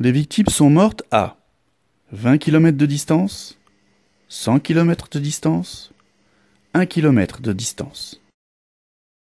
Les victimes sont mortes à 20 km de distance, 100 km de distance, 1 km de distance.